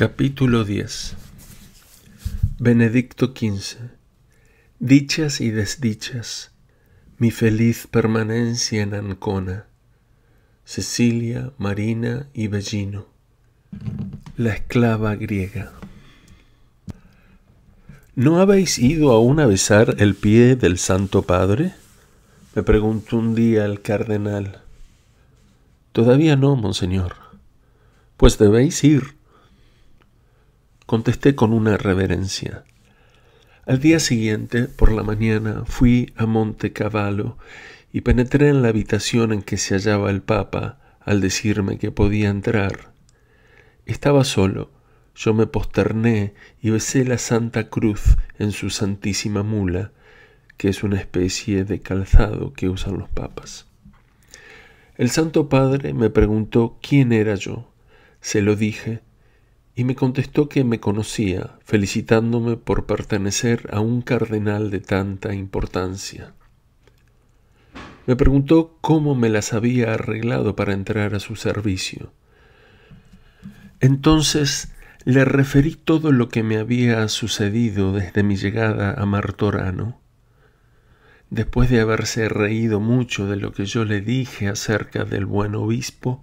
Capítulo 10 Benedicto XV Dichas y desdichas Mi feliz permanencia en Ancona Cecilia, Marina y Bellino La esclava griega ¿No habéis ido aún a besar el pie del Santo Padre? me preguntó un día el cardenal. Todavía no, monseñor. Pues debéis ir contesté con una reverencia. Al día siguiente, por la mañana, fui a Monte Cavallo y penetré en la habitación en que se hallaba el Papa al decirme que podía entrar. Estaba solo. Yo me posterné y besé la Santa Cruz en su santísima mula, que es una especie de calzado que usan los papas. El Santo Padre me preguntó quién era yo. Se lo dije y me contestó que me conocía, felicitándome por pertenecer a un cardenal de tanta importancia. Me preguntó cómo me las había arreglado para entrar a su servicio. Entonces le referí todo lo que me había sucedido desde mi llegada a Martorano. Después de haberse reído mucho de lo que yo le dije acerca del buen obispo,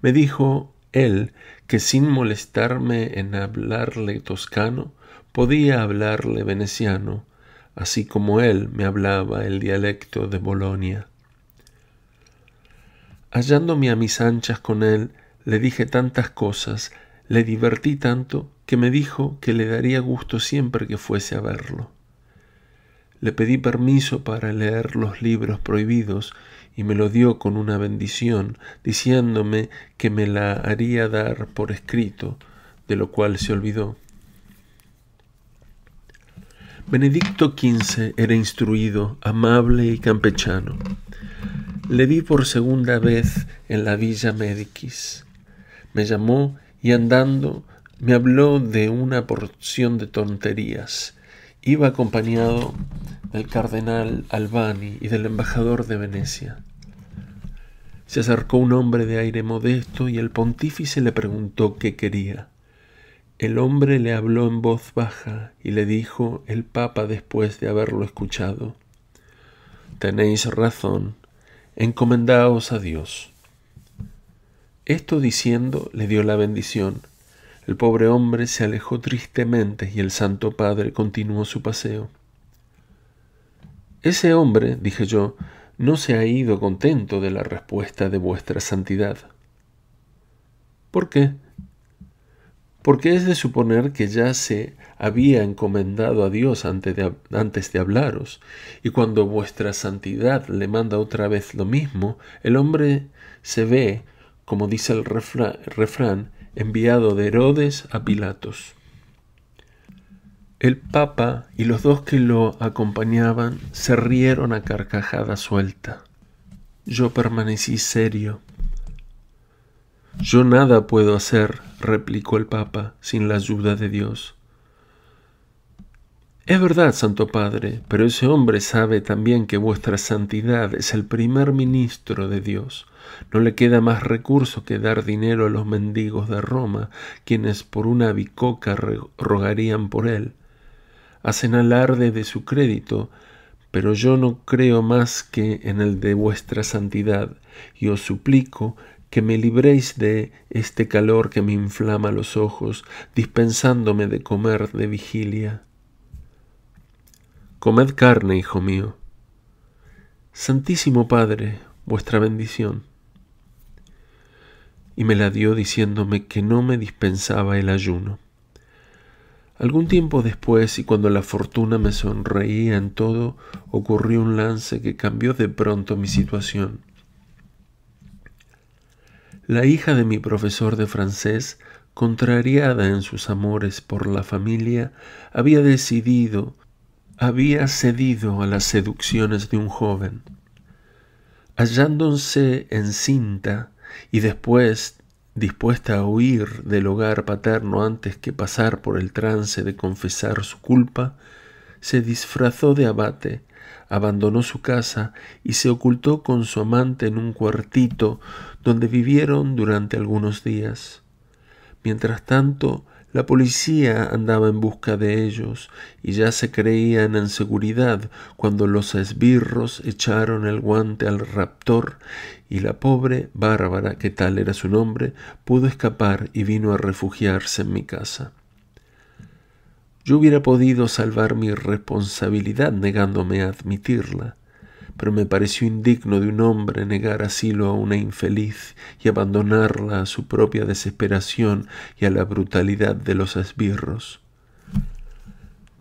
me dijo él que sin molestarme en hablarle toscano, podía hablarle veneciano, así como él me hablaba el dialecto de Bolonia. Hallándome a mis anchas con él, le dije tantas cosas, le divertí tanto, que me dijo que le daría gusto siempre que fuese a verlo. Le pedí permiso para leer los libros prohibidos y me lo dio con una bendición, diciéndome que me la haría dar por escrito, de lo cual se olvidó. Benedicto XV era instruido, amable y campechano. Le vi por segunda vez en la Villa Médicis. Me llamó y andando me habló de una porción de tonterías. Iba acompañado del cardenal Albani y del embajador de Venecia. Se acercó un hombre de aire modesto y el pontífice le preguntó qué quería. El hombre le habló en voz baja y le dijo el Papa después de haberlo escuchado. Tenéis razón, encomendaos a Dios. Esto diciendo le dio la bendición. El pobre hombre se alejó tristemente y el Santo Padre continuó su paseo. Ese hombre, dije yo, no se ha ido contento de la respuesta de vuestra santidad. ¿Por qué? Porque es de suponer que ya se había encomendado a Dios antes de, hablaros, y cuando vuestra santidad le manda otra vez lo mismo, el hombre se ve, como dice el refrán enviado de Herodes a Pilatos. El Papa y los dos que lo acompañaban se rieron a carcajada suelta. Yo permanecí serio. Yo nada puedo hacer, replicó el Papa, sin la ayuda de Dios. Es verdad, Santo Padre, pero ese hombre sabe también que vuestra santidad es el primer ministro de Dios. No le queda más recurso que dar dinero a los mendigos de Roma, quienes por una bicoca rogarían por él hacen alarde de su crédito, pero yo no creo más que en el de vuestra santidad, y os suplico que me libréis de este calor que me inflama los ojos, dispensándome de comer de vigilia. Comed carne, hijo mío. Santísimo Padre, vuestra bendición. Y me la dio diciéndome que no me dispensaba el ayuno. Algún tiempo después, y cuando la fortuna me sonreía en todo, ocurrió un lance que cambió de pronto mi situación. La hija de mi profesor de francés, contrariada en sus amores por la familia, había decidido, había cedido a las seducciones de un joven. Hallándose encinta y después dispuesta a huir del hogar paterno antes que pasar por el trance de confesar su culpa, se disfrazó de abate, abandonó su casa y se ocultó con su amante en un cuartito donde vivieron durante algunos días. Mientras tanto, la policía andaba en busca de ellos y ya se creían en seguridad cuando los esbirros echaron el guante al raptor y la pobre Bárbara, que tal era su nombre, pudo escapar y vino a refugiarse en mi casa. Yo hubiera podido salvar mi responsabilidad negándome a admitirla pero me pareció indigno de un hombre negar asilo a una infeliz y abandonarla a su propia desesperación y a la brutalidad de los esbirros.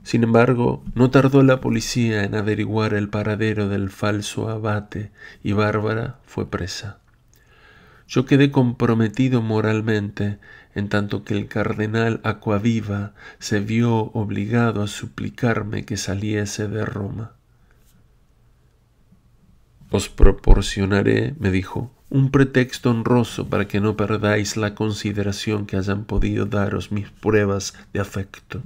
Sin embargo, no tardó la policía en averiguar el paradero del falso abate y Bárbara fue presa. Yo quedé comprometido moralmente en tanto que el cardenal Acuaviva se vio obligado a suplicarme que saliese de Roma. Os proporcionaré, me dijo, un pretexto honroso para que no perdáis la consideración que hayan podido daros mis pruebas de afecto.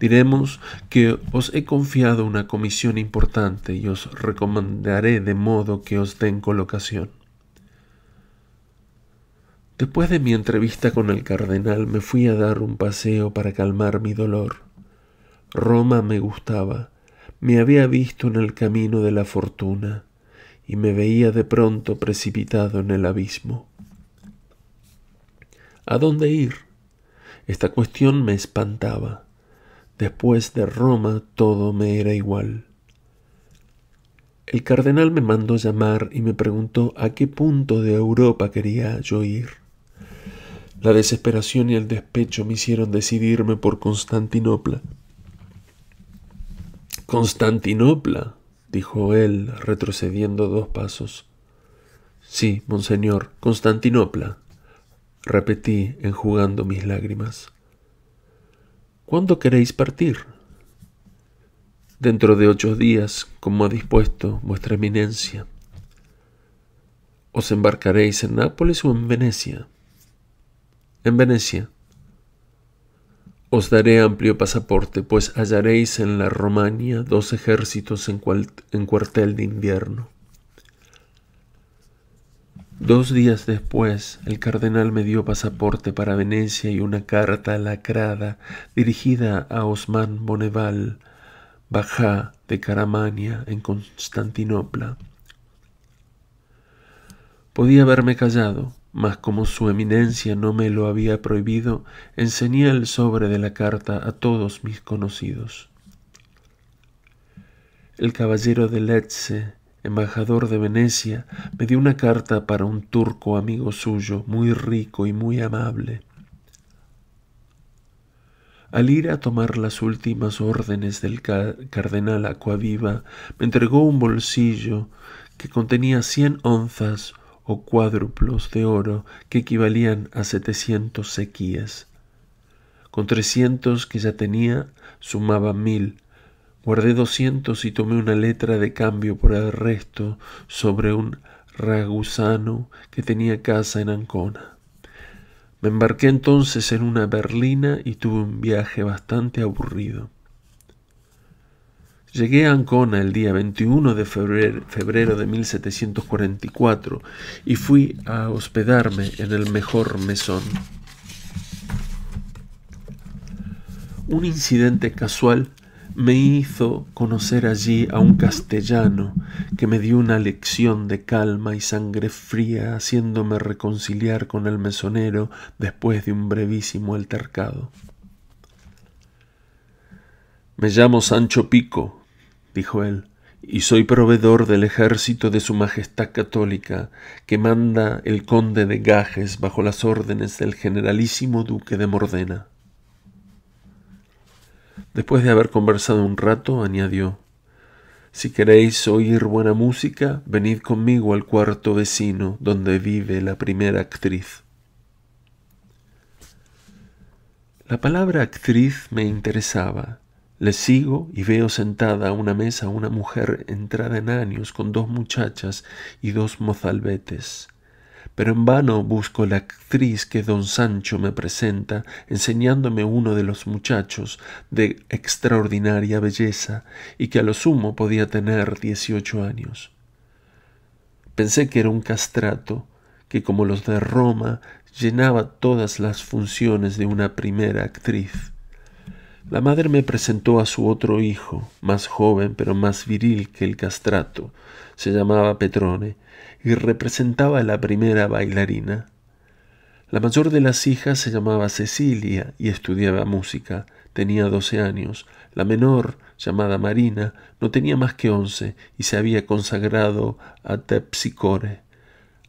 Diremos que os he confiado una comisión importante y os recomendaré de modo que os den colocación. Después de mi entrevista con el cardenal me fui a dar un paseo para calmar mi dolor. Roma me gustaba, me había visto en el camino de la fortuna, y me veía de pronto precipitado en el abismo. ¿A dónde ir? Esta cuestión me espantaba. Después de Roma todo me era igual. El cardenal me mandó llamar y me preguntó a qué punto de Europa quería yo ir. La desesperación y el despecho me hicieron decidirme por Constantinopla. Constantinopla, dijo él, retrocediendo dos pasos. Sí, monseñor, Constantinopla, repetí, enjugando mis lágrimas. ¿Cuándo queréis partir? Dentro de ocho días, como ha dispuesto vuestra eminencia. ¿Os embarcaréis en Nápoles o en Venecia? En Venecia. Os daré amplio pasaporte, pues hallaréis en la Romania dos ejércitos en, cuartel de invierno. Dos días después, el cardenal me dio pasaporte para Venecia y una carta lacrada dirigida a Osman Boneval, Bajá de Caramania, en Constantinopla. Podía haberme callado, mas como su eminencia no me lo había prohibido, enseñé el sobre de la carta a todos mis conocidos. El caballero de Lecce, embajador de Venecia, me dio una carta para un turco amigo suyo, muy rico y muy amable. Al ir a tomar las últimas órdenes del cardenal Acuaviva, me entregó un bolsillo que contenía cien onzas, o cuádruplos de oro que equivalían a setecientos sequías. Con trescientos que ya tenía, sumaba mil. Guardé doscientos y tomé una letra de cambio por el resto sobre un ragusano que tenía casa en Ancona. Me embarqué entonces en una berlina y tuve un viaje bastante aburrido. Llegué a Ancona el día 21 de febrero, de 1744 y fui a hospedarme en el mejor mesón. Un incidente casual me hizo conocer allí a un castellano que me dio una lección de calma y sangre fría, haciéndome reconciliar con el mesonero después de un brevísimo altercado. Me llamo Sancho Pico, dijo él, y soy proveedor del ejército de su Majestad Católica, que manda el conde de Gajes bajo las órdenes del generalísimo duque de Mordena. Después de haber conversado un rato, añadió, Si queréis oír buena música, venid conmigo al cuarto vecino, donde vive la primera actriz. La palabra actriz me interesaba, le sigo y veo sentada a una mesa una mujer entrada en años con dos muchachas y dos mozalbetes. Pero en vano busco la actriz que don Sancho me presenta, enseñándome uno de los muchachos de extraordinaria belleza y que a lo sumo podía tener dieciocho años. Pensé que era un castrato, que como los de Roma llenaba todas las funciones de una primera actriz la madre me presentó a su otro hijo, más joven pero más viril que el castrato. Se llamaba Petrone y representaba a la primera bailarina. La mayor de las hijas se llamaba Cecilia y estudiaba música. Tenía doce años. La menor, llamada Marina, no tenía más que once y se había consagrado a Tepsicore.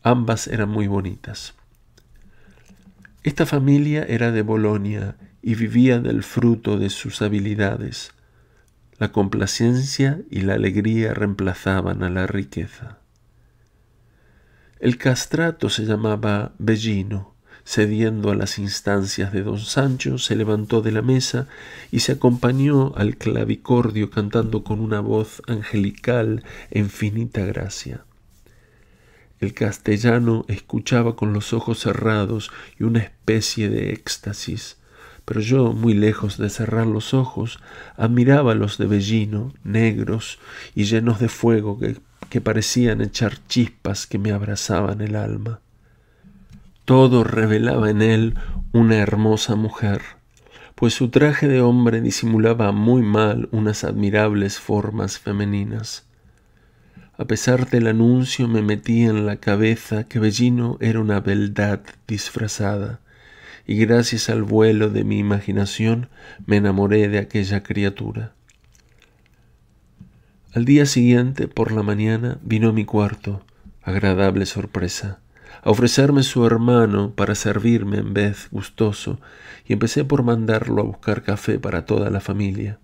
Ambas eran muy bonitas. Esta familia era de Bolonia y vivía del fruto de sus habilidades. La complacencia y la alegría reemplazaban a la riqueza. El castrato se llamaba Bellino. Cediendo a las instancias de don Sancho, se levantó de la mesa y se acompañó al clavicordio cantando con una voz angelical en finita gracia. El castellano escuchaba con los ojos cerrados y una especie de éxtasis pero yo, muy lejos de cerrar los ojos, admiraba los de Bellino, negros y llenos de fuego que, parecían echar chispas que me abrazaban el alma. Todo revelaba en él una hermosa mujer, pues su traje de hombre disimulaba muy mal unas admirables formas femeninas. A pesar del anuncio me metí en la cabeza que Bellino era una beldad disfrazada, y gracias al vuelo de mi imaginación me enamoré de aquella criatura. Al día siguiente, por la mañana, vino a mi cuarto, agradable sorpresa, a ofrecerme su hermano para servirme en vez gustoso, y empecé por mandarlo a buscar café para toda la familia.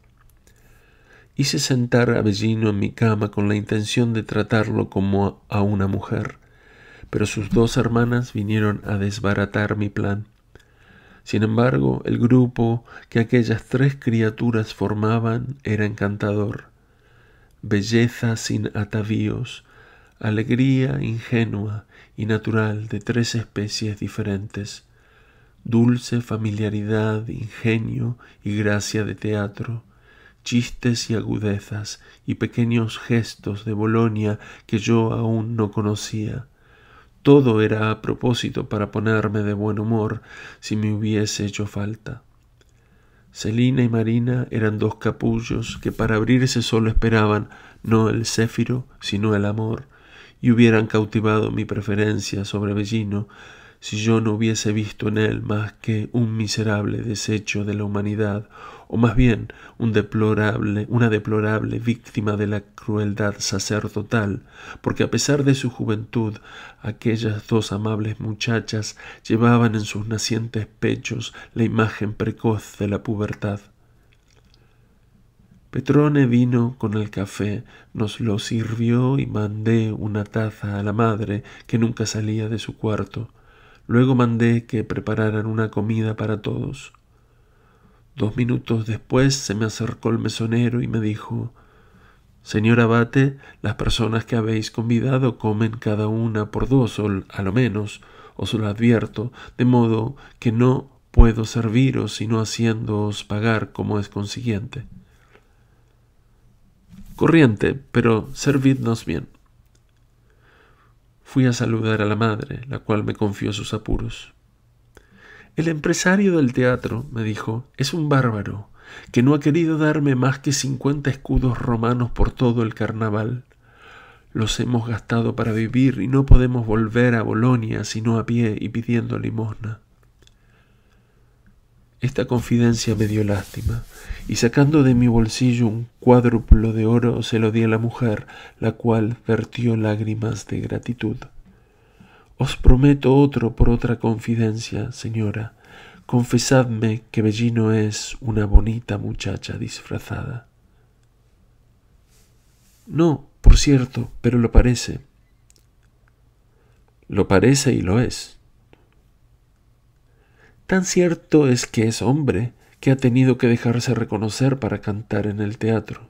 Hice sentar a Bellino en mi cama con la intención de tratarlo como a una mujer, pero sus dos hermanas vinieron a desbaratar mi plan. Sin embargo, el grupo que aquellas tres criaturas formaban era encantador. Belleza sin atavíos, alegría ingenua y natural de tres especies diferentes, dulce familiaridad, ingenio y gracia de teatro, chistes y agudezas y pequeños gestos de Bolonia que yo aún no conocía, todo era a propósito para ponerme de buen humor si me hubiese hecho falta. Celina y Marina eran dos capullos que para abrirse solo esperaban no el céfiro, sino el amor, y hubieran cautivado mi preferencia sobre Bellino si yo no hubiese visto en él más que un miserable desecho de la humanidad o más bien un deplorable, una deplorable víctima de la crueldad sacerdotal, porque a pesar de su juventud, aquellas dos amables muchachas llevaban en sus nacientes pechos la imagen precoz de la pubertad. Petrone vino con el café, nos lo sirvió y mandé una taza a la madre, que nunca salía de su cuarto. Luego mandé que prepararan una comida para todos. Dos minutos después se me acercó el mesonero y me dijo Señor abate, las personas que habéis convidado comen cada una por dos, o a lo menos, os lo advierto, de modo que no puedo serviros sino haciéndoos pagar como es consiguiente. Corriente, pero servidnos bien. Fui a saludar a la madre, la cual me confió sus apuros. El empresario del teatro, me dijo, es un bárbaro, que no ha querido darme más que cincuenta escudos romanos por todo el carnaval. Los hemos gastado para vivir y no podemos volver a Bolonia sino a pie y pidiendo limosna. Esta confidencia me dio lástima, y sacando de mi bolsillo un cuádruplo de oro se lo di a la mujer, la cual vertió lágrimas de gratitud. Os prometo otro por otra confidencia, señora. Confesadme que Bellino es una bonita muchacha disfrazada. No, por cierto, pero lo parece. Lo parece y lo es. Tan cierto es que es hombre que ha tenido que dejarse reconocer para cantar en el teatro.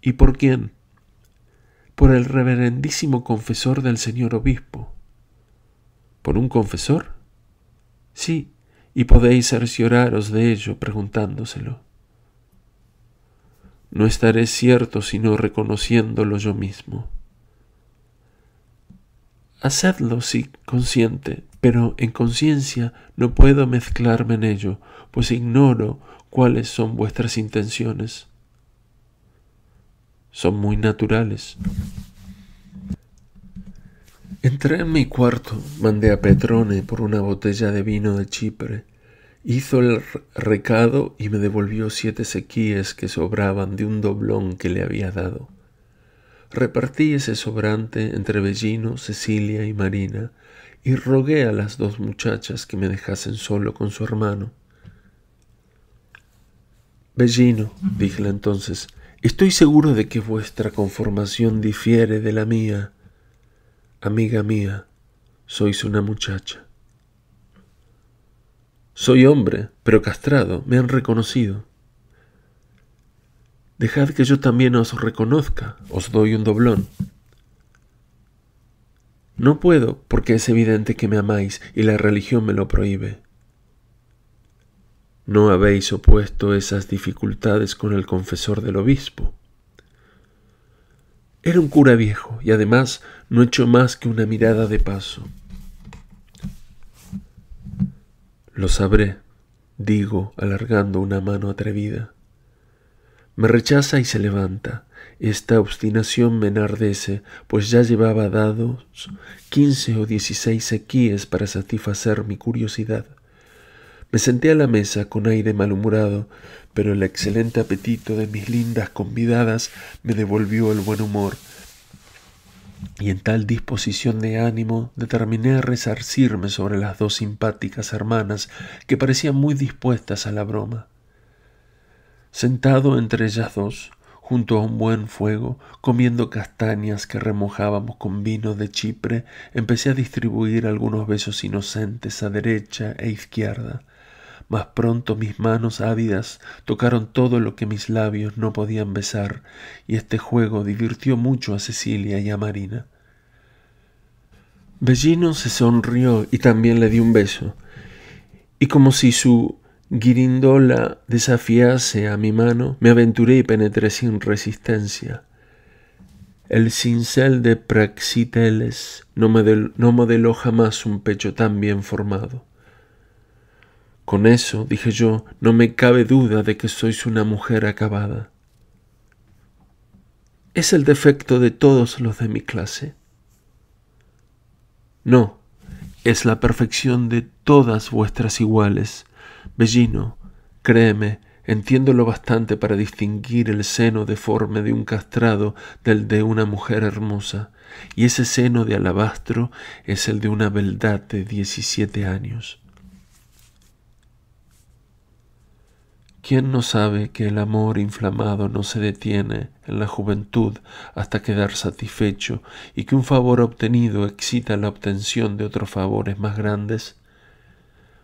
¿Y por quién? por el reverendísimo confesor del señor obispo. ¿Por un confesor? Sí, y podéis cercioraros de ello preguntándoselo. No estaré cierto sino reconociéndolo yo mismo. Hacedlo sí, consciente, pero en conciencia no puedo mezclarme en ello, pues ignoro cuáles son vuestras intenciones. Son muy naturales. Entré en mi cuarto, mandé a Petrone por una botella de vino de Chipre. Hizo el recado y me devolvió siete sequíes que sobraban de un doblón que le había dado. Repartí ese sobrante entre Bellino, Cecilia y Marina, y rogué a las dos muchachas que me dejasen solo con su hermano. Bellino, dije entonces, Estoy seguro de que vuestra conformación difiere de la mía. Amiga mía, sois una muchacha. Soy hombre, pero castrado, me han reconocido. Dejad que yo también os reconozca, os doy un doblón. No puedo, porque es evidente que me amáis y la religión me lo prohíbe. ¿No habéis opuesto esas dificultades con el confesor del obispo? Era un cura viejo y además no echó más que una mirada de paso. Lo sabré, digo, alargando una mano atrevida. Me rechaza y se levanta. Esta obstinación me enardece, pues ya llevaba dados quince o dieciséis sequíes para satisfacer mi curiosidad. Me senté a la mesa con aire malhumorado, pero el excelente apetito de mis lindas convidadas me devolvió el buen humor, y en tal disposición de ánimo determiné resarcirme sobre las dos simpáticas hermanas que parecían muy dispuestas a la broma. Sentado entre ellas dos, junto a un buen fuego, comiendo castañas que remojábamos con vino de Chipre, empecé a distribuir algunos besos inocentes a derecha e izquierda. Más pronto mis manos ávidas tocaron todo lo que mis labios no podían besar, y este juego divirtió mucho a Cecilia y a Marina. Bellino se sonrió y también le di un beso, y como si su guirindola desafiase a mi mano, me aventuré y penetré sin resistencia. El cincel de Praxiteles no modeló jamás un pecho tan bien formado. Con eso, dije yo, no me cabe duda de que sois una mujer acabada. ¿Es el defecto de todos los de mi clase? No, es la perfección de todas vuestras iguales. Bellino, créeme, entiendo lo bastante para distinguir el seno deforme de un castrado del de una mujer hermosa, y ese seno de alabastro es el de una beldad de diecisiete años. ¿Quién no sabe que el amor inflamado no se detiene en la juventud hasta quedar satisfecho y que un favor obtenido excita la obtención de otros favores más grandes?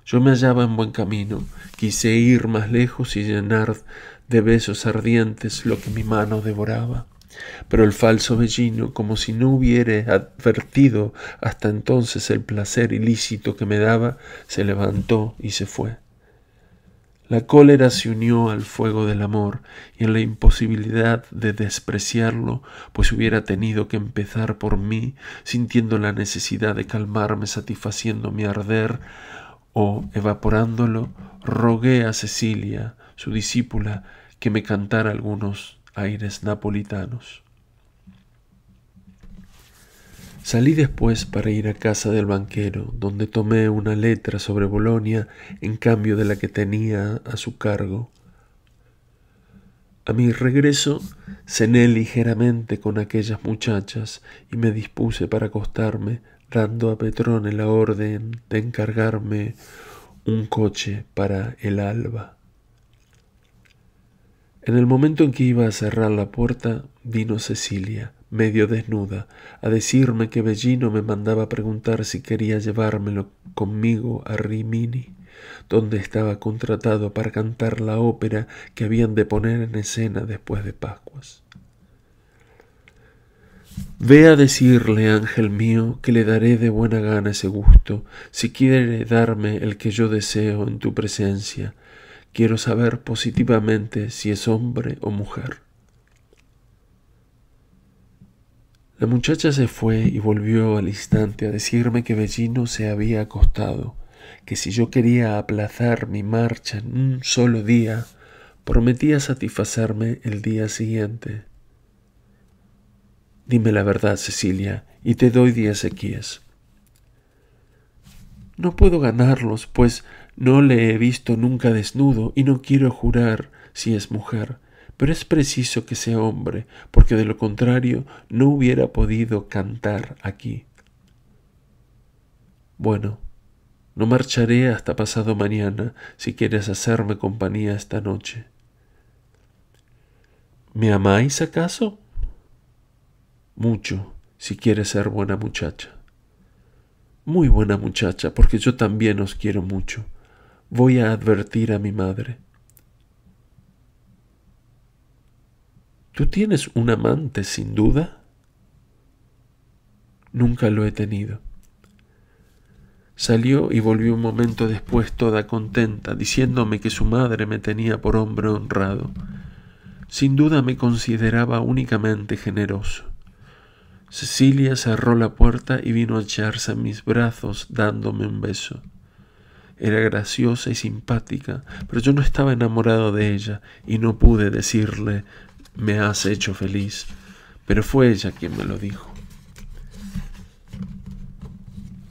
Yo me hallaba en buen camino, quise ir más lejos y llenar de besos ardientes lo que mi mano devoraba. Pero el falso bellino, como si no hubiera advertido hasta entonces el placer ilícito que me daba, se levantó y se fue. La cólera se unió al fuego del amor y en la imposibilidad de despreciarlo, pues hubiera tenido que empezar por mí, sintiendo la necesidad de calmarme satisfaciendo mi arder o evaporándolo, rogué a Cecilia, su discípula, que me cantara algunos aires napolitanos. Salí después para ir a casa del banquero, donde tomé una letra sobre Bolonia en cambio de la que tenía a su cargo. A mi regreso cené ligeramente con aquellas muchachas y me dispuse para acostarme, dando a Petrone la orden de encargarme un coche para el alba. En el momento en que iba a cerrar la puerta, vino Cecilia medio desnuda, a decirme que Bellino me mandaba preguntar si quería llevármelo conmigo a Rimini, donde estaba contratado para cantar la ópera que habían de poner en escena después de Pascuas. Ve a decirle, ángel mío, que le daré de buena gana ese gusto, si quiere darme el que yo deseo en tu presencia. Quiero saber positivamente si es hombre o mujer. La muchacha se fue y volvió al instante a decirme que Bellino se había acostado, que si yo quería aplazar mi marcha en un solo día, prometía satisfacerme el día siguiente. Dime la verdad, Cecilia, y te doy diez sequías. No puedo ganarlos, pues no le he visto nunca desnudo y no quiero jurar si es mujer, pero es preciso que sea hombre, porque de lo contrario no hubiera podido cantar aquí. Bueno, no marcharé hasta pasado mañana si quieres hacerme compañía esta noche. ¿Me amáis acaso? Mucho, si quieres ser buena muchacha. Muy buena muchacha, porque yo también os quiero mucho. Voy a advertir a mi madre. ¿Tú tienes un amante sin duda? Nunca lo he tenido. Salió y volvió un momento después toda contenta, diciéndome que su madre me tenía por hombre honrado. Sin duda me consideraba únicamente generoso. Cecilia cerró la puerta y vino a echarse a mis brazos dándome un beso. Era graciosa y simpática, pero yo no estaba enamorado de ella y no pude decirle me has hecho feliz, pero fue ella quien me lo dijo.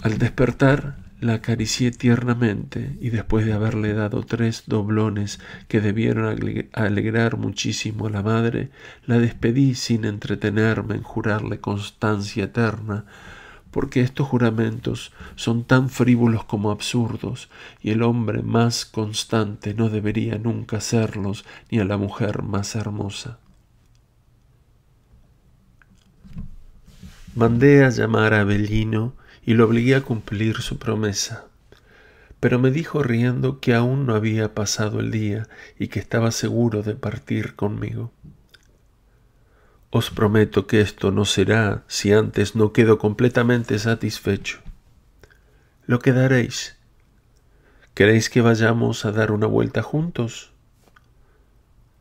Al despertar, la acaricié tiernamente y después de haberle dado tres doblones que debieron alegrar muchísimo a la madre, la despedí sin entretenerme en jurarle constancia eterna, porque estos juramentos son tan frívolos como absurdos, y el hombre más constante no debería nunca serlos, ni a la mujer más hermosa. Mandé a llamar a Abelino y lo obligué a cumplir su promesa. Pero me dijo riendo que aún no había pasado el día y que estaba seguro de partir conmigo. Os prometo que esto no será si antes no quedo completamente satisfecho. Lo quedaréis. ¿Queréis que vayamos a dar una vuelta juntos?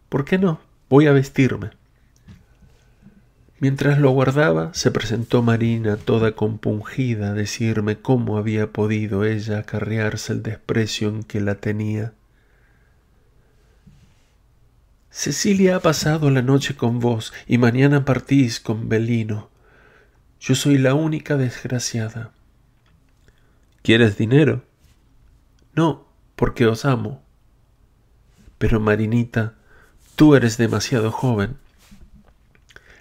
¿Por qué no? Voy a vestirme. Mientras lo guardaba, se presentó Marina toda compungida a decirme cómo había podido ella acarrearse el desprecio en que la tenía. Cecilia ha pasado la noche con vos y mañana partís con Belino. Yo soy la única desgraciada. ¿Quieres dinero? No, porque os amo. Pero Marinita, tú eres demasiado joven.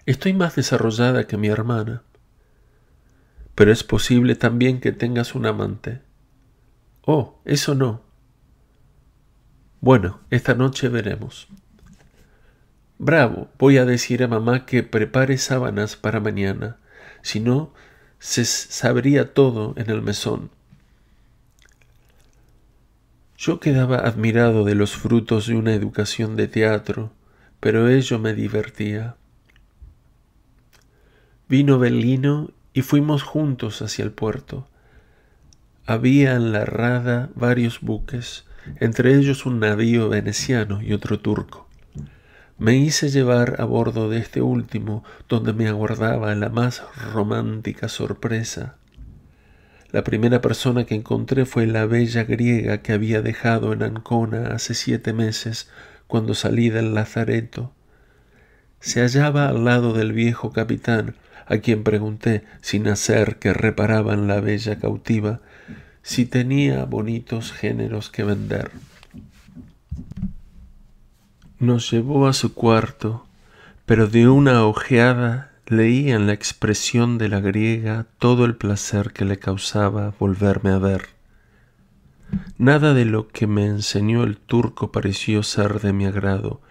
Estoy más desarrollada que mi hermana. Pero es posible también que tengas un amante. Oh, eso no. Bueno, esta noche veremos. Bravo, voy a decir a mamá que prepare sábanas para mañana, si no, se sabría todo en el mesón. Yo quedaba admirado de los frutos de una educación de teatro, pero ello me divertía. Vino Belino y fuimos juntos hacia el puerto. Había en la rada varios buques, entre ellos un navío veneciano y otro turco. Me hice llevar a bordo de este último, donde me aguardaba la más romántica sorpresa. La primera persona que encontré fue la bella griega que había dejado en Ancona hace siete meses cuando salí del Lazareto. Se hallaba al lado del viejo capitán, a quien pregunté, sin hacer que reparaban la bella cautiva, si tenía bonitos géneros que vender. Nos llevó a su cuarto, pero de una ojeada leí en la expresión de la griega todo el placer que le causaba volverme a ver. Nada de lo que me enseñó el turco pareció ser de mi agrado,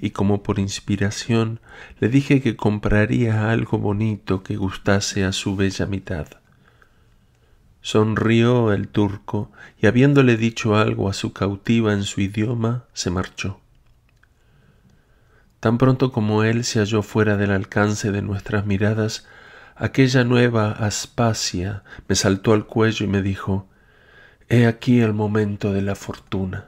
y como por inspiración le dije que compraría algo bonito que gustase a su bella mitad. Sonrió el turco y habiéndole dicho algo a su cautiva en su idioma, se marchó. Tan pronto como él se halló fuera del alcance de nuestras miradas, aquella nueva Aspasia me saltó al cuello y me dijo He aquí el momento de la fortuna.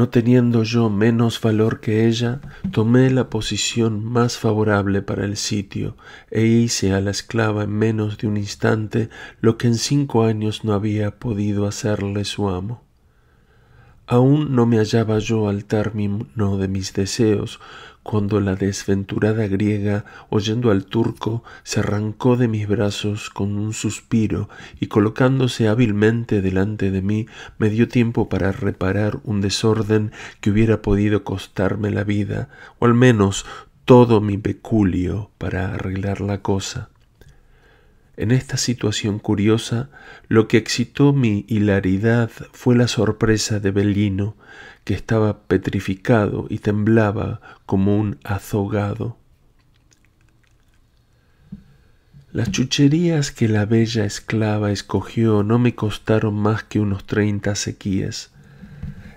No teniendo yo menos valor que ella, tomé la posición más favorable para el sitio e hice a la esclava en menos de un instante lo que en cinco años no había podido hacerle su amo. Aún no me hallaba yo al término de mis deseos, cuando la desventurada griega, oyendo al turco, se arrancó de mis brazos con un suspiro y colocándose hábilmente delante de mí, me dio tiempo para reparar un desorden que hubiera podido costarme la vida, o al menos todo mi peculio para arreglar la cosa. En esta situación curiosa, lo que excitó mi hilaridad fue la sorpresa de Bellino, que estaba petrificado y temblaba como un azogado. Las chucherías que la bella esclava escogió no me costaron más que unos treinta sequías.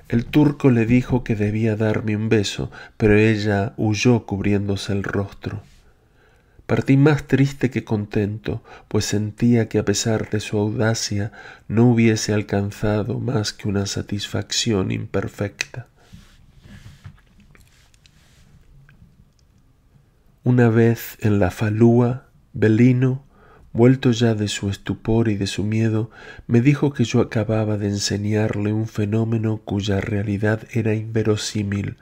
El turco le dijo que debía darme un beso, pero ella huyó cubriéndose el rostro. Partí más triste que contento, pues sentía que a pesar de su audacia no hubiese alcanzado más que una satisfacción imperfecta. Una vez en la falúa, Belino, vuelto ya de su estupor y de su miedo, me dijo que yo acababa de enseñarle un fenómeno cuya realidad era inverosímil,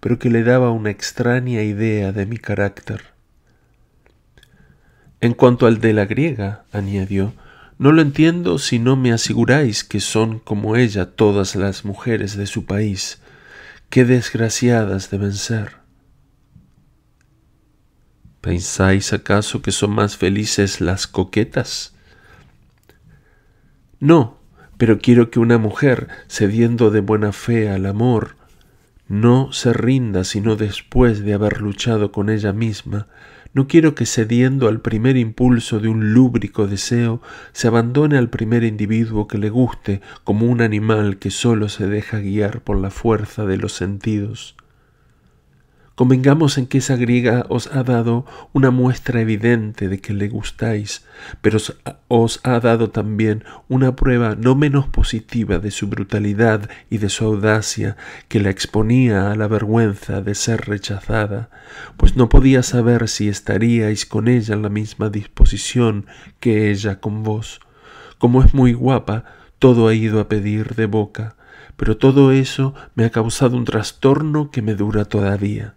pero que le daba una extraña idea de mi carácter. En cuanto al de la griega, añadió, no lo entiendo si no me aseguráis que son como ella todas las mujeres de su país. Qué desgraciadas deben ser. ¿Pensáis acaso que son más felices las coquetas? No, pero quiero que una mujer, cediendo de buena fe al amor, no se rinda sino después de haber luchado con ella misma no quiero que cediendo al primer impulso de un lúbrico deseo, se abandone al primer individuo que le guste como un animal que solo se deja guiar por la fuerza de los sentidos. Convengamos en que esa griega os ha dado una muestra evidente de que le gustáis, pero os ha dado también una prueba no menos positiva de su brutalidad y de su audacia, que la exponía a la vergüenza de ser rechazada, pues no podía saber si estaríais con ella en la misma disposición que ella con vos. Como es muy guapa, todo ha ido a pedir de boca, pero todo eso me ha causado un trastorno que me dura todavía.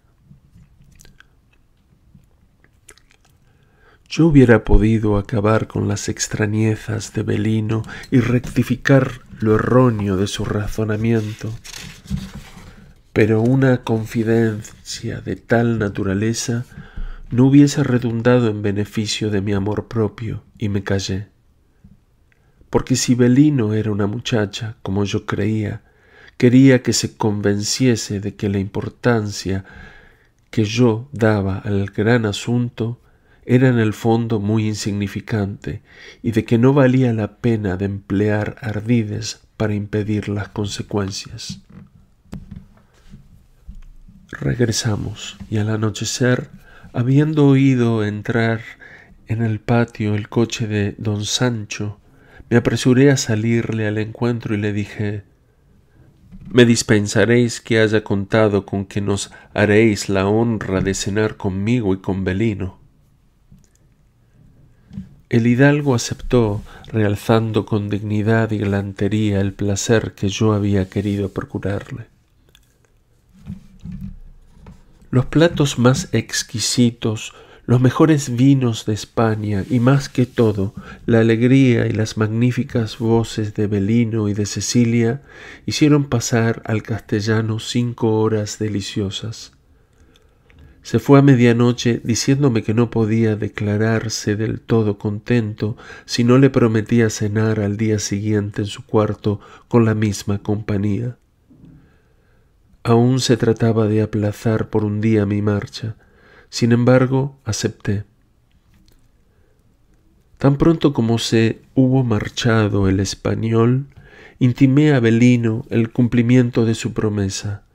Yo hubiera podido acabar con las extrañezas de Belino y rectificar lo erróneo de su razonamiento, pero una confidencia de tal naturaleza no hubiese redundado en beneficio de mi amor propio y me callé. Porque si Belino era una muchacha, como yo creía, quería que se convenciese de que la importancia que yo daba al gran asunto era en el fondo muy insignificante y de que no valía la pena de emplear ardides para impedir las consecuencias. Regresamos y al anochecer, habiendo oído entrar en el patio el coche de don Sancho, me apresuré a salirle al encuentro y le dije Me dispensaréis que haya contado con que nos haréis la honra de cenar conmigo y con Belino. El hidalgo aceptó, realzando con dignidad y galantería el placer que yo había querido procurarle. Los platos más exquisitos, los mejores vinos de España y más que todo la alegría y las magníficas voces de Belino y de Cecilia hicieron pasar al castellano cinco horas deliciosas. Se fue a medianoche diciéndome que no podía declararse del todo contento si no le prometía cenar al día siguiente en su cuarto con la misma compañía. Aún se trataba de aplazar por un día mi marcha, sin embargo acepté. Tan pronto como se hubo marchado el español, intimé a Belino el cumplimiento de su promesa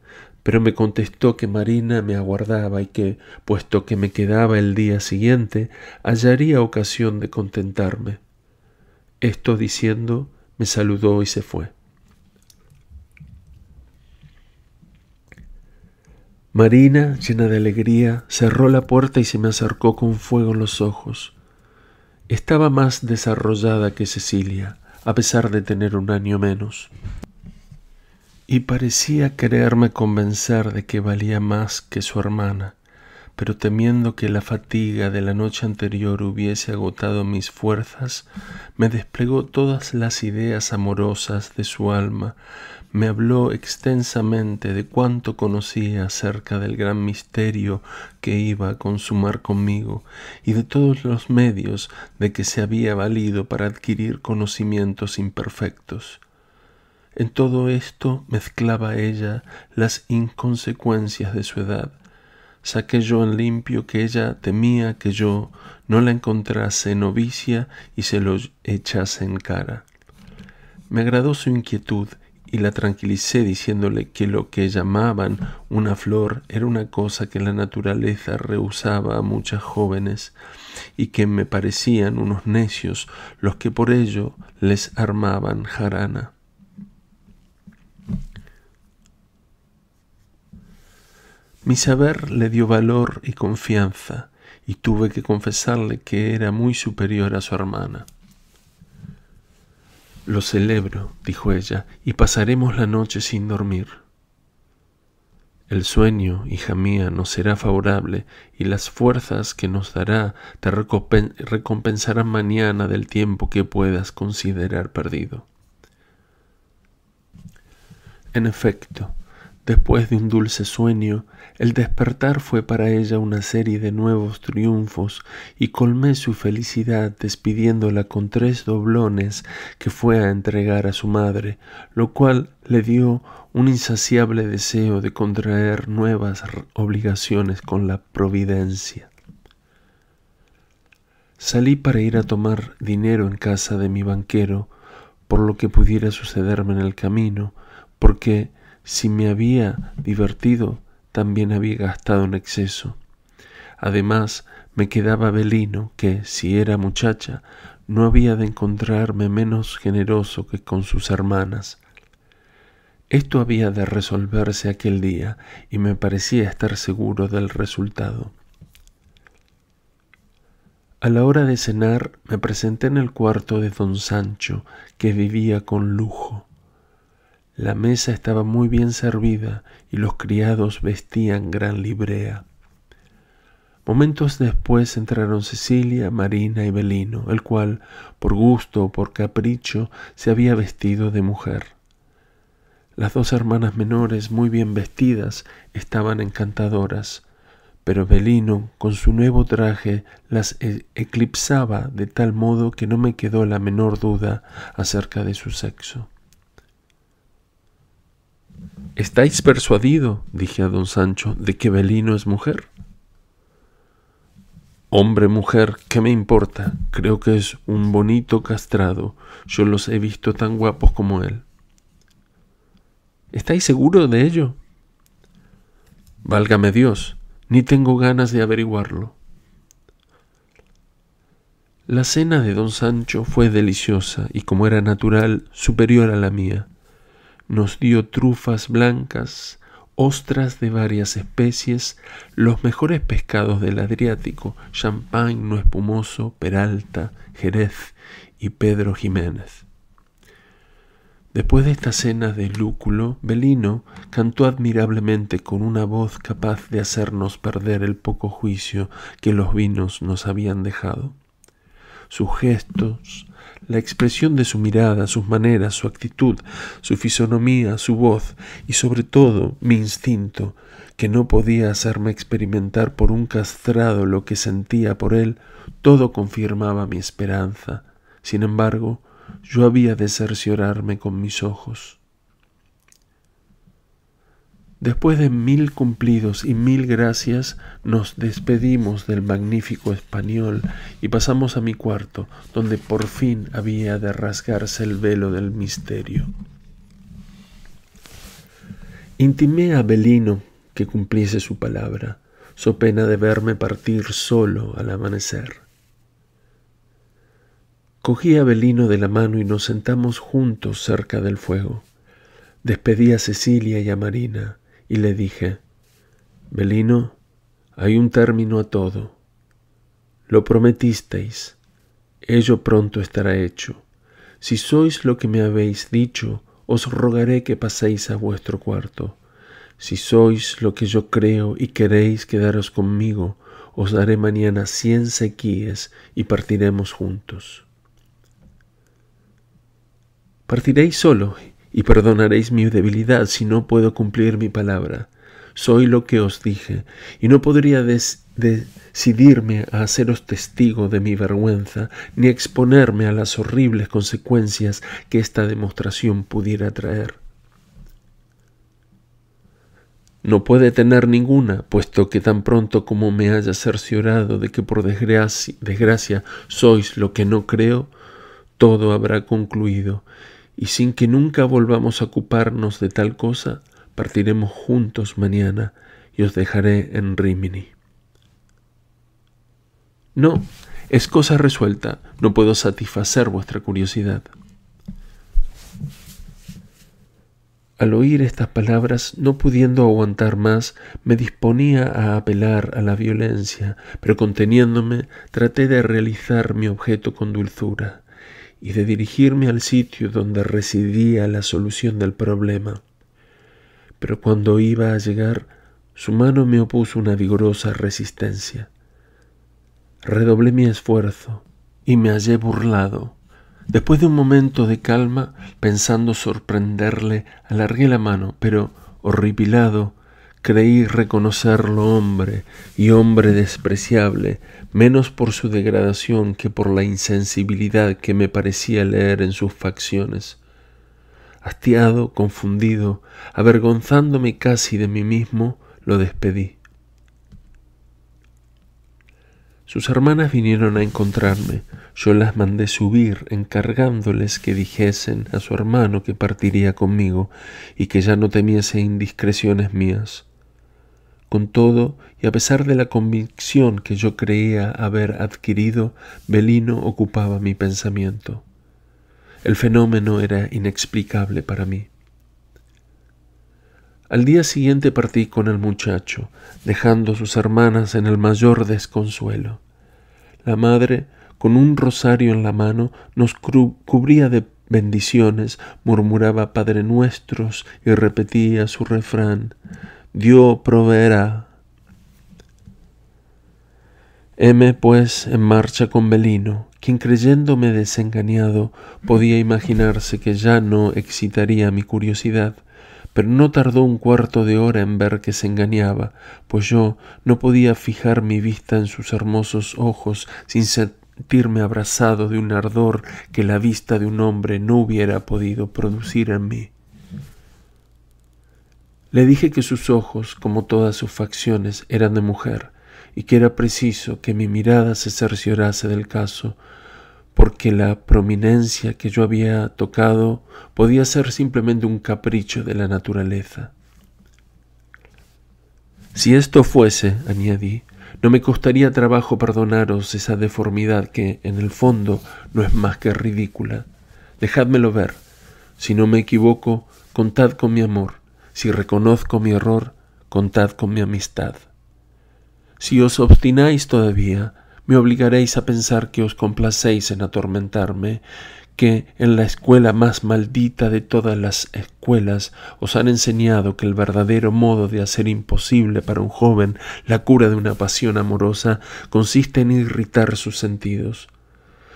pero me contestó que Marina me aguardaba y que, puesto que me quedaba el día siguiente, hallaría ocasión de contentarme. Esto diciendo, me saludó y se fue. Marina, llena de alegría, cerró la puerta y se me acercó con fuego en los ojos. Estaba más desarrollada que Cecilia, a pesar de tener un año menos y parecía quererme convencer de que valía más que su hermana, pero temiendo que la fatiga de la noche anterior hubiese agotado mis fuerzas, me desplegó todas las ideas amorosas de su alma, me habló extensamente de cuanto conocía acerca del gran misterio que iba a consumar conmigo y de todos los medios de que se había valido para adquirir conocimientos imperfectos. En todo esto mezclaba ella las inconsecuencias de su edad. Saqué yo en limpio que ella temía que yo no la encontrase novicia y se lo echase en cara. Me agradó su inquietud y la tranquilicé diciéndole que lo que llamaban una flor era una cosa que la naturaleza rehusaba a muchas jóvenes y que me parecían unos necios los que por ello les armaban jarana. Mi saber le dio valor y confianza, y tuve que confesarle que era muy superior a su hermana. Lo celebro, dijo ella, y pasaremos la noche sin dormir. El sueño, hija mía, nos será favorable, y las fuerzas que nos dará te recompensarán mañana del tiempo que puedas considerar perdido. En efecto, Después de un dulce sueño, el despertar fue para ella una serie de nuevos triunfos y colmé su felicidad despidiéndola con tres doblones que fue a entregar a su madre, lo cual le dio un insaciable deseo de contraer nuevas obligaciones con la providencia. Salí para ir a tomar dinero en casa de mi banquero, por lo que pudiera sucederme en el camino, porque si me había divertido, también había gastado en exceso. Además, me quedaba Belino, que, si era muchacha, no había de encontrarme menos generoso que con sus hermanas. Esto había de resolverse aquel día y me parecía estar seguro del resultado. A la hora de cenar me presenté en el cuarto de don Sancho, que vivía con lujo. La mesa estaba muy bien servida y los criados vestían gran librea. Momentos después entraron Cecilia, Marina y Belino, el cual, por gusto o por capricho, se había vestido de mujer. Las dos hermanas menores, muy bien vestidas, estaban encantadoras, pero Belino, con su nuevo traje, las e-, eclipsaba de tal modo que no me quedó la menor duda acerca de su sexo. ¿Estáis persuadido, dije a don Sancho, de que Belino es mujer? Hombre, mujer, ¿qué me importa? Creo que es un bonito castrado. Yo los he visto tan guapos como él. ¿Estáis seguro de ello? Válgame Dios, ni tengo ganas de averiguarlo. La cena de don Sancho fue deliciosa y, como era natural, superior a la mía. Nos dio trufas blancas, ostras de varias especies, los mejores pescados del Adriático, champán no espumoso, Peralta, Jerez y Pedro Jiménez. Después de esta cena de lúculo, Belino cantó admirablemente con una voz capaz de hacernos perder el poco juicio que los vinos nos habían dejado sus gestos, la expresión de su mirada, sus maneras, su actitud, su fisonomía, su voz y sobre todo mi instinto, que no podía hacerme experimentar por un castrado lo que sentía por él, todo confirmaba mi esperanza. Sin embargo, yo había de cerciorarme con mis ojos. Después de mil cumplidos y mil gracias, nos despedimos del magnífico español y pasamos a mi cuarto, donde por fin había de rasgarse el velo del misterio. Intimé a Belino que cumpliese su palabra, so pena de verme partir solo al amanecer. Cogí a Belino de la mano y nos sentamos juntos cerca del fuego. Despedí a Cecilia y a Marina y le dije, Belino, hay un término a todo. Lo prometisteis, ello pronto estará hecho. Si sois lo que me habéis dicho, os rogaré que paséis a vuestro cuarto. Si sois lo que yo creo y queréis quedaros conmigo, os daré mañana cien sequíes y partiremos juntos. Partiréis solo y perdonaréis mi debilidad si no puedo cumplir mi palabra. Soy lo que os dije, y no podría decidirme a haceros testigo de mi vergüenza, ni exponerme a las horribles consecuencias que esta demostración pudiera traer. No puede tener ninguna, puesto que tan pronto como me haya cerciorado de que por desgracia sois lo que no creo, todo habrá concluido y sin que nunca volvamos a ocuparnos de tal cosa, partiremos juntos mañana y os dejaré en Rimini. No, es cosa resuelta, no puedo satisfacer vuestra curiosidad. Al oír estas palabras, no pudiendo aguantar más, me disponía a apelar a la violencia, pero conteniéndome, traté de realizar mi objeto con dulzura y de dirigirme al sitio donde residía la solución del problema. Pero cuando iba a llegar, su mano me opuso una vigorosa resistencia. Redoblé mi esfuerzo y me hallé burlado. Después de un momento de calma, pensando sorprenderle, alargué la mano, pero, horripilado, creí reconocerlo hombre y hombre despreciable, menos por su degradación que por la insensibilidad que me parecía leer en sus facciones. Hastiado, confundido, avergonzándome casi de mí mismo, lo despedí. Sus hermanas vinieron a encontrarme. Yo las mandé subir, encargándoles que dijesen a su hermano que partiría conmigo y que ya no temiese indiscreciones mías. Con todo, y a pesar de la convicción que yo creía haber adquirido, Belino ocupaba mi pensamiento. El fenómeno era inexplicable para mí. Al día siguiente partí con el muchacho, dejando a sus hermanas en el mayor desconsuelo. La madre, con un rosario en la mano, nos cubría de bendiciones, murmuraba Padre Nuestros y repetía su refrán Dios proveerá. Heme pues en marcha con Belino, quien creyéndome desengañado podía imaginarse que ya no excitaría mi curiosidad, pero no tardó un cuarto de hora en ver que se engañaba, pues yo no podía fijar mi vista en sus hermosos ojos sin sentirme abrazado de un ardor que la vista de un hombre no hubiera podido producir en mí. Le dije que sus ojos, como todas sus facciones, eran de mujer, y que era preciso que mi mirada se cerciorase del caso, porque la prominencia que yo había tocado podía ser simplemente un capricho de la naturaleza. Si esto fuese, añadí, no me costaría trabajo perdonaros esa deformidad que, en el fondo, no es más que ridícula. Dejádmelo ver. Si no me equivoco, contad con mi amor. Si reconozco mi error, contad con mi amistad. Si os obstináis todavía, me obligaréis a pensar que os complacéis en atormentarme, que en la escuela más maldita de todas las escuelas os han enseñado que el verdadero modo de hacer imposible para un joven la cura de una pasión amorosa consiste en irritar sus sentidos.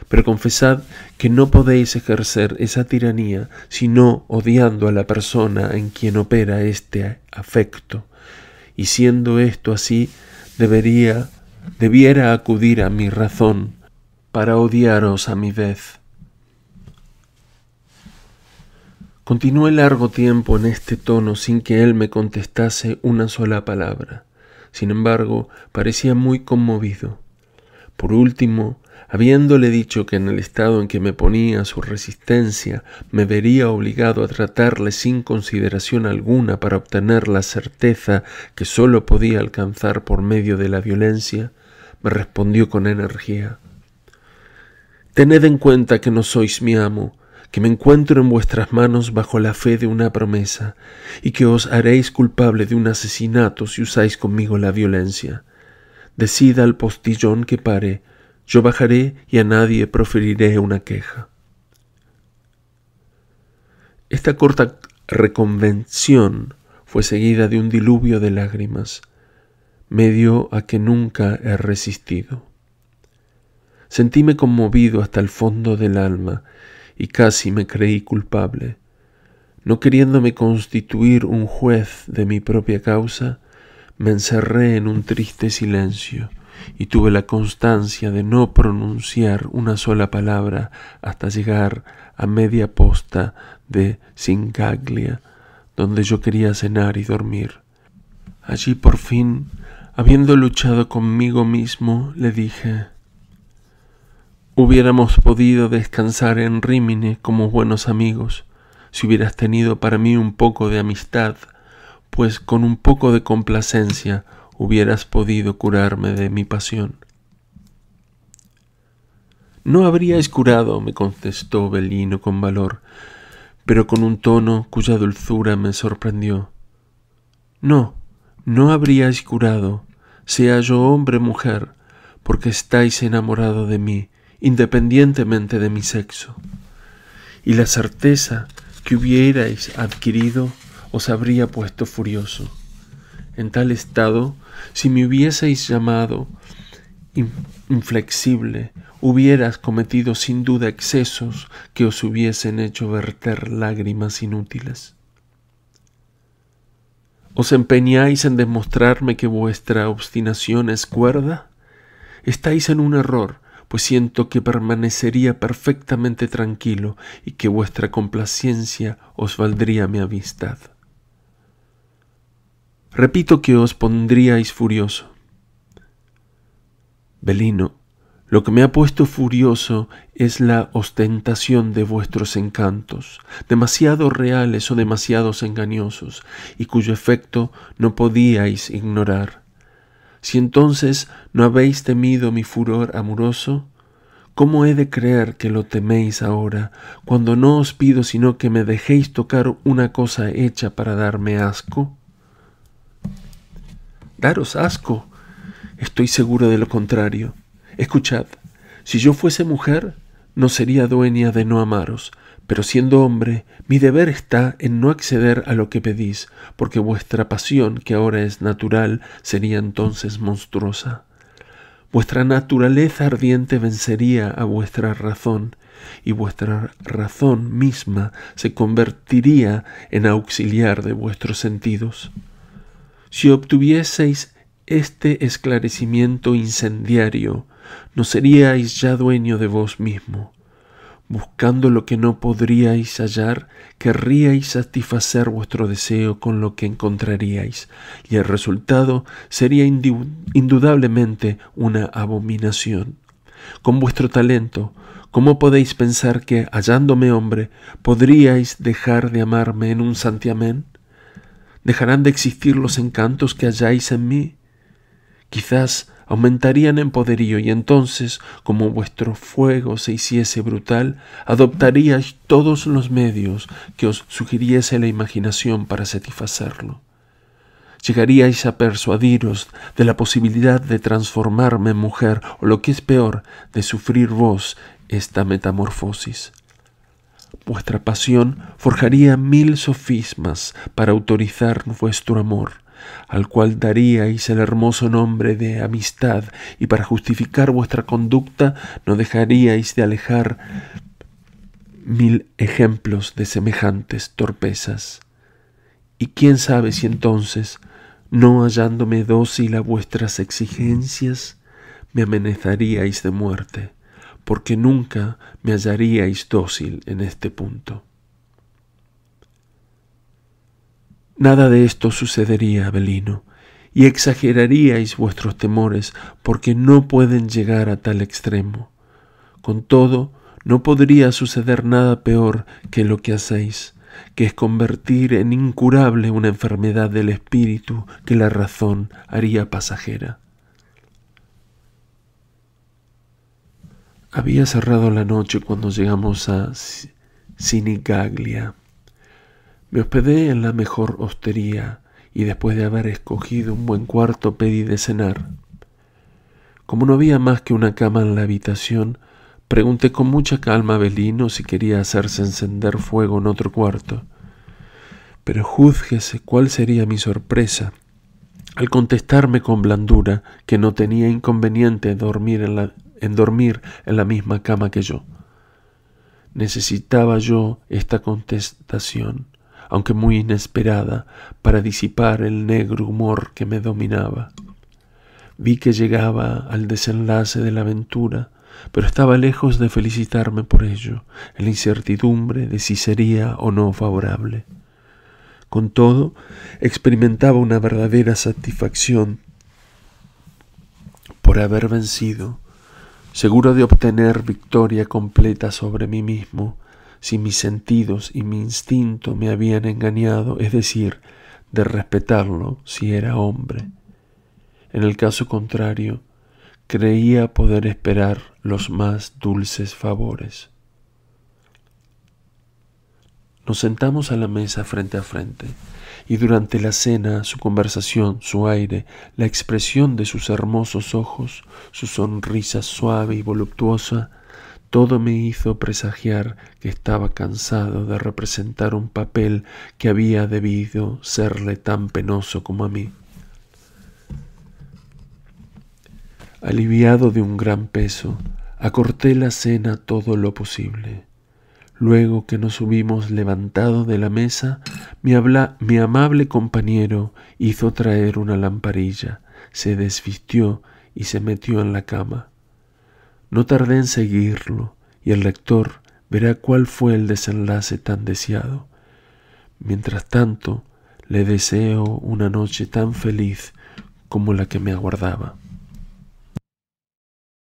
Pero confesad que no podéis ejercer esa tiranía sino odiando a la persona en quien opera este afecto. Y siendo esto así, debería, debiera acudir a mi razón para odiaros a mi vez. Continué largo tiempo en este tono sin que él me contestase una sola palabra. Sin embargo, parecía muy conmovido. Por último, habiéndole dicho que en el estado en que me ponía su resistencia me vería obligado a tratarle sin consideración alguna para obtener la certeza que sólo podía alcanzar por medio de la violencia, me respondió con energía. Tened en cuenta que no sois mi amo, que me encuentro en vuestras manos bajo la fe de una promesa, y que os haréis culpable de un asesinato si usáis conmigo la violencia. Decida al postillón que pare, yo bajaré y a nadie proferiré una queja. Esta corta reconvención fue seguida de un diluvio de lágrimas, medio a que nunca he resistido. Sentíme conmovido hasta el fondo del alma y casi me creí culpable. No queriéndome constituir un juez de mi propia causa, me encerré en un triste silencio y tuve la constancia de no pronunciar una sola palabra hasta llegar a media posta de Singaglia, donde yo quería cenar y dormir. Allí por fin, habiendo luchado conmigo mismo, le dije Hubiéramos podido descansar en Rímine como buenos amigos, si hubieras tenido para mí un poco de amistad, pues con un poco de complacencia hubieras podido curarme de mi pasión. No habríais curado, me contestó Belino con valor, pero con un tono cuya dulzura me sorprendió. No, no habríais curado, sea yo hombre o mujer, porque estáis enamorado de mí, independientemente de mi sexo. Y la certeza que hubierais adquirido os habría puesto furioso. En tal estado si me hubieseis llamado inflexible, hubieras cometido sin duda excesos que os hubiesen hecho verter lágrimas inútiles. ¿Os empeñáis en demostrarme que vuestra obstinación es cuerda? Estáis en un error, pues siento que permanecería perfectamente tranquilo y que vuestra complacencia os valdría mi amistad repito que os pondríais furioso. Belino, lo que me ha puesto furioso es la ostentación de vuestros encantos, demasiado reales o demasiados engañosos, y cuyo efecto no podíais ignorar. Si entonces no habéis temido mi furor amoroso, ¿Cómo he de creer que lo teméis ahora, cuando no os pido sino que me dejéis tocar una cosa hecha para darme asco? daros asco. Estoy seguro de lo contrario. Escuchad, si yo fuese mujer, no sería dueña de no amaros, pero siendo hombre, mi deber está en no acceder a lo que pedís, porque vuestra pasión, que ahora es natural, sería entonces monstruosa. Vuestra naturaleza ardiente vencería a vuestra razón, y vuestra razón misma se convertiría en auxiliar de vuestros sentidos. Si obtuvieseis este esclarecimiento incendiario, no seríais ya dueño de vos mismo. Buscando lo que no podríais hallar, querríais satisfacer vuestro deseo con lo que encontraríais, y el resultado sería indudablemente una abominación. Con vuestro talento, ¿cómo podéis pensar que, hallándome hombre, podríais dejar de amarme en un santiamén? ¿Dejarán de existir los encantos que halláis en mí? Quizás aumentarían en poderío y entonces, como vuestro fuego se hiciese brutal, adoptaríais todos los medios que os sugiriese la imaginación para satisfacerlo. Llegaríais a persuadiros de la posibilidad de transformarme en mujer o lo que es peor, de sufrir vos esta metamorfosis. Vuestra pasión forjaría mil sofismas para autorizar vuestro amor, al cual daríais el hermoso nombre de amistad, y para justificar vuestra conducta no dejaríais de alejar mil ejemplos de semejantes torpezas. Y quién sabe si entonces, no hallándome dócil a vuestras exigencias, me amenazaríais de muerte porque nunca me hallaríais dócil en este punto. Nada de esto sucedería, Abelino, y exageraríais vuestros temores, porque no pueden llegar a tal extremo. Con todo, no podría suceder nada peor que lo que hacéis, que es convertir en incurable una enfermedad del espíritu que la razón haría pasajera. Había cerrado la noche cuando llegamos a Sinigaglia. Me hospedé en la mejor hostería y después de haber escogido un buen cuarto pedí de cenar. Como no había más que una cama en la habitación, pregunté con mucha calma a Belino si quería hacerse encender fuego en otro cuarto. Pero júzguese cuál sería mi sorpresa al contestarme con blandura que no tenía inconveniente dormir en la en dormir en la misma cama que yo. Necesitaba yo esta contestación, aunque muy inesperada, para disipar el negro humor que me dominaba. Vi que llegaba al desenlace de la aventura, pero estaba lejos de felicitarme por ello, en la incertidumbre de si sería o no favorable. Con todo, experimentaba una verdadera satisfacción por haber vencido seguro de obtener victoria completa sobre mí mismo, si mis sentidos y mi instinto me habían engañado, es decir, de respetarlo si era hombre. En el caso contrario, creía poder esperar los más dulces favores. Nos sentamos a la mesa frente a frente y durante la cena su conversación, su aire, la expresión de sus hermosos ojos, su sonrisa suave y voluptuosa, todo me hizo presagiar que estaba cansado de representar un papel que había debido serle tan penoso como a mí. Aliviado de un gran peso, acorté la cena todo lo posible. Luego que nos hubimos levantado de la mesa, mi, mi amable compañero hizo traer una lamparilla, se desvistió y se metió en la cama. No tardé en seguirlo, y el lector verá cuál fue el desenlace tan deseado. Mientras tanto, le deseo una noche tan feliz como la que me aguardaba.